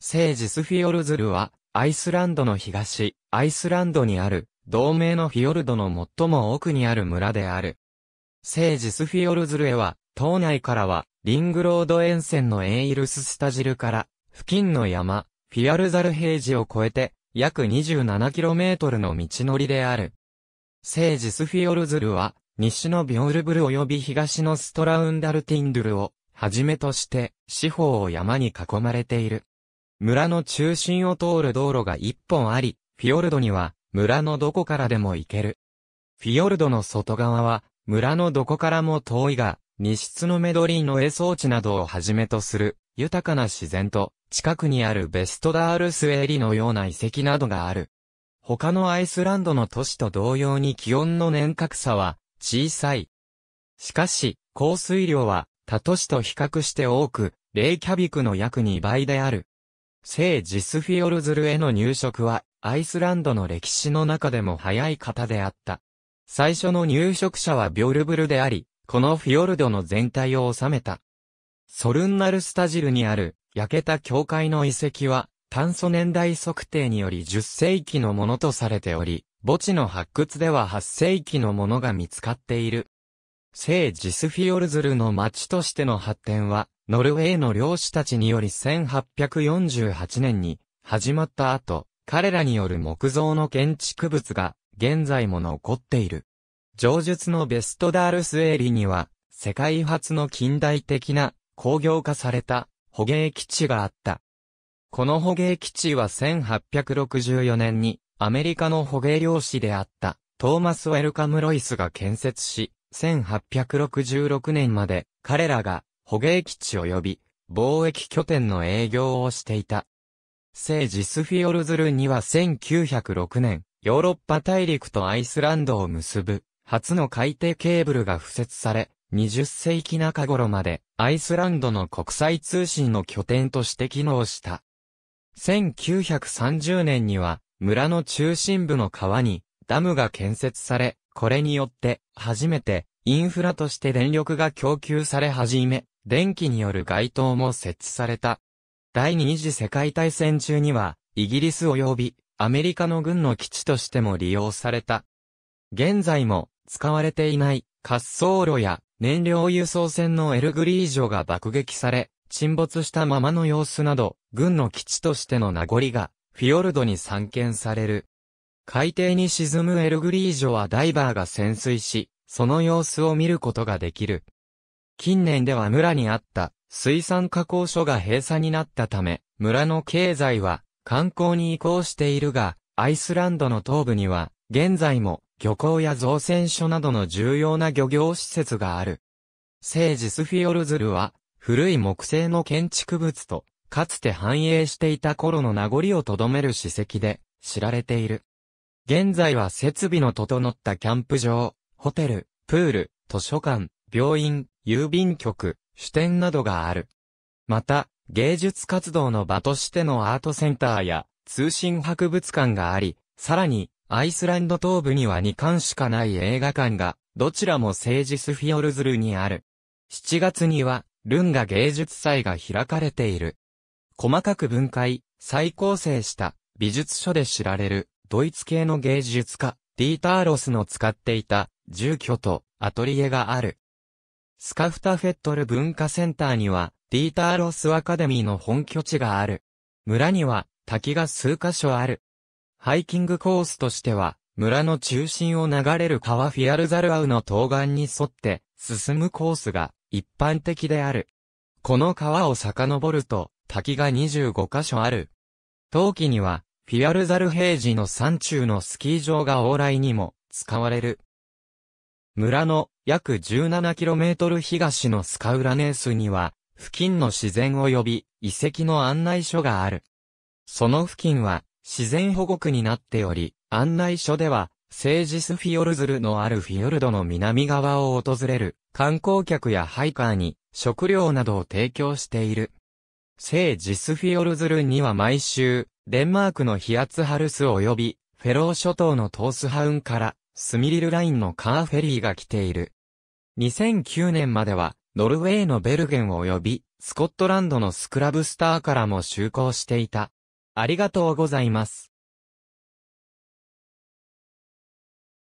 聖ジスフィヨルズルは、アイスランドの東、アイスランドにある、同盟のフィヨルドの最も奥にある村である。聖ジスフィヨルズルへは、島内からは、リングロード沿線のエイルススタジルから、付近の山、フィアルザル平地を越えて、約 27km の道のりである。聖ジスフィヨルズルは、西のビョルブル及び東のストラウンダルティンドゥルを、はじめとして、四方を山に囲まれている。村の中心を通る道路が一本あり、フィヨルドには村のどこからでも行ける。フィヨルドの外側は村のどこからも遠いが、西室のメドリーの絵装置などをはじめとする豊かな自然と近くにあるベストダールスエリのような遺跡などがある。他のアイスランドの都市と同様に気温の年較差は小さい。しかし、降水量は他都市と比較して多く、レイキャビクの約2倍である。聖ジスフィオルズルへの入植は、アイスランドの歴史の中でも早い方であった。最初の入植者はビョルブルであり、このフィオルドの全体を治めた。ソルンナルスタジルにある、焼けた教会の遺跡は、炭素年代測定により10世紀のものとされており、墓地の発掘では8世紀のものが見つかっている。聖ジスフィオルズルの町としての発展は、ノルウェーの漁師たちにより1848年に始まった後、彼らによる木造の建築物が現在も残っている。上述のベストダールスエーリには、世界初の近代的な工業化された捕鯨基地があった。この捕鯨基地は1864年にアメリカの捕鯨漁師であったトーマス・ウェルカム・ロイスが建設し、1866年まで彼らが捕鯨基地及び貿易拠点の営業をしていた。聖ジスフィオルズルには1906年、ヨーロッパ大陸とアイスランドを結ぶ、初の海底ケーブルが付設され、20世紀中頃まで、アイスランドの国際通信の拠点として機能した。1930年には、村の中心部の川に、ダムが建設され、これによって、初めて、インフラとして電力が供給され始め、電気による街灯も設置された。第二次世界大戦中には、イギリス及びアメリカの軍の基地としても利用された。現在も使われていない滑走路や燃料輸送船のエルグリージョが爆撃され、沈没したままの様子など、軍の基地としての名残がフィヨルドに散見される。海底に沈むエルグリージョはダイバーが潜水し、その様子を見ることができる。近年では村にあった水産加工所が閉鎖になったため、村の経済は観光に移行しているが、アイスランドの東部には、現在も漁港や造船所などの重要な漁業施設がある。聖ジスフィオルズルは、古い木製の建築物と、かつて繁栄していた頃の名残をとどめる史跡で、知られている。現在は設備の整ったキャンプ場、ホテル、プール、図書館、病院、郵便局、支店などがある。また、芸術活動の場としてのアートセンターや通信博物館があり、さらに、アイスランド東部には2館しかない映画館が、どちらもセージスフィオルズルにある。7月には、ルンガ芸術祭が開かれている。細かく分解、再構成した美術書で知られるドイツ系の芸術家、ディーターロスの使っていた住居とアトリエがある。スカフタフェットル文化センターには、ディーターロスアカデミーの本拠地がある。村には、滝が数箇所ある。ハイキングコースとしては、村の中心を流れる川フィアルザルアウの東岸に沿って進むコースが一般的である。この川を遡ると滝が25箇所ある。冬季にはフィアルザル平時の山中のスキー場が往来にも使われる。村の約 17km 東のスカウラネースには、付近の自然及び遺跡の案内所がある。その付近は自然保護区になっており、案内所では、セージスフィヨルズルのあるフィヨルドの南側を訪れる観光客やハイカーに食料などを提供している。セージスフィヨルズルには毎週、デンマークのヒアツハルス及びフェロー諸島のトースハウンからスミリルラインのカーフェリーが来ている。2009年までは、ノルウェーのベルゲン及び、スコットランドのスクラブスターからも就航していた。ありがとうございます。